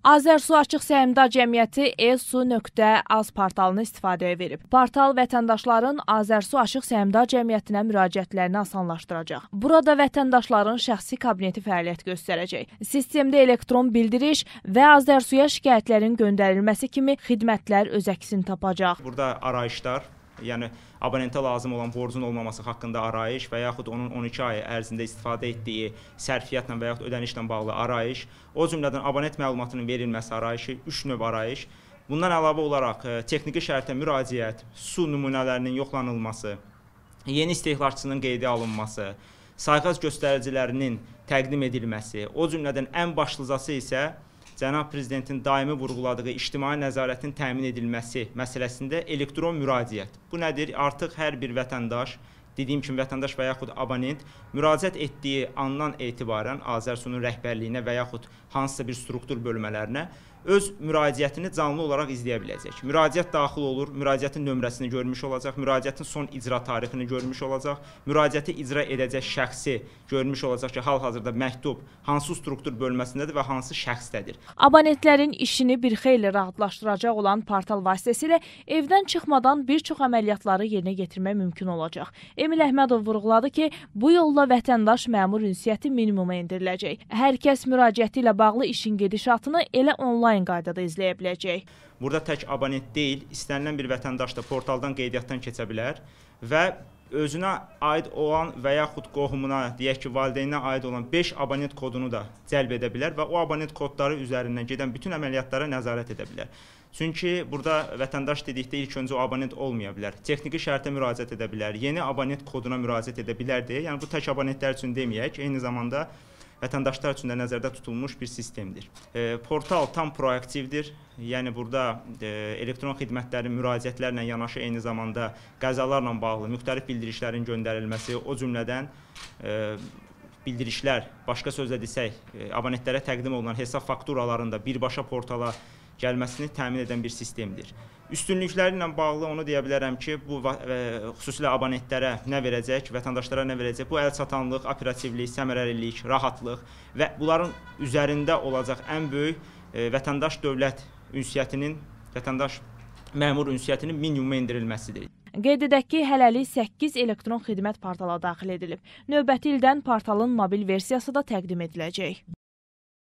Azərsu Açıq Səhmdar Cəmiyyəti e-su.az portalını istifadəyə verib. Portal vətəndaşların Azərsu Açıq Səhmdar Cəmiyyətinə müraciətlərini asanlaşdıracaq. Burada vətəndaşların şəxsi kabineti fəaliyyət göstərəcək. Sistemdə elektron bildiriş və Azərsuya şikayətlərin göndərilməsi kimi xidmətlər öz əksini tapacaq. Burada arayışlar yəni abonentə lazım olan borcun olmaması haqqında arayış və yaxud onun 12 ay ərzində istifadə etdiyi sərfiyyatla və yaxud ödənişlə bağlı arayış, o cümlədən abonent məlumatının verilməsi arayışı, 3 növ arayış. Bundan əlavə olaraq e, texniki şərtə müraciət, su nümunələrinin yoxlanılması, yeni istehlakçının qeydə alınması, sayğac göstəricilərinin təqdim edilməsi, o cümlədən ən başlıcası isə Cənab Prezidentin daimi vurğuladığı ictimai nəzarətin təmin edilməsi məsələsində elektron müraciət. Bu nədir? Artıq hər bir vətəndaş, dediyim kimi vətəndaş və yaxud abonent müraciət etdiyi andan etibarən Azərsunun rəhbərliyinə və yaxud hansısa bir struktur bölmələrinə öz müraciətini canlı olaraq izləyə biləcək. Müraciət daxil olur, müraciətin nömrəsini görmüş olacaq, müraciətin son icra tarixini görmüş olacaq, müraciəti icra edəcək şəxsi görmüş olacaq ki, hal-hazırda məktub hansı struktur bölməsindədir və hansı şəxsdədir. Abonentlərin işini bir xeyli rahatlaşdıracaq olan portal vasitəsilə evdən çıxmadan bir çox əməliyyatları yerinə yetirmək mümkün olacaq. Emil Əhmədov vurğuladı ki, bu yolla vətəndaş məmur ünsiyyəti minimuma endiriləcək. Hər kəs müraciəti ilə bağlı işin gedişatını elə onlayn onlayn qaydada izləyə biləcək. Burada tək abonent deyil, istənilən bir vətəndaş da portaldan qeydiyyatdan keçə bilər və özünə aid olan və yaxud qohumuna, deyək ki, valideyninə aid olan 5 abonent kodunu da cəlb edə bilər və o abonent kodları üzərindən gedən bütün əməliyyatlara nəzarət edə bilər. Çünki burada vətəndaş dedikdə ilk öncə o abonent olmaya bilər. Texniki şərtə müraciət edə bilər, yeni abonent koduna müraciət edə bilər deyə. Yəni bu tək abonentlər üçün deməyək, eyni zamanda vətəndaşlar üçün də nəzərdə tutulmuş bir sistemdir. E, portal tam proaktivdir. Yəni burada e, elektron xidmətlərin müraciətlərlə yanaşı eyni zamanda qəzalarla bağlı müxtəlif bildirişlərin göndərilməsi, o cümlədən e, bildirişlər, başqa sözlə desək, abonentlərə təqdim olunan hesab fakturalarında birbaşa portala gəlməsini təmin edən bir sistemdir. Üstünlükləri ilə bağlı onu deyə bilərəm ki, bu e, xüsusilə abonentlərə nə verəcək, vətəndaşlara nə verəcək? Bu əlçatanlıq, operativlik, səmərəlilik, rahatlıq və bunların üzərində olacaq ən böyük e, vətəndaş dövlət ünsiyyətinin, vətəndaş məmur ünsiyyətinin minimuma endirilməsidir. Qeyd edək ki, hələlik 8 elektron xidmət portala daxil edilib. Növbəti ildən portalın mobil versiyası da təqdim ediləcək.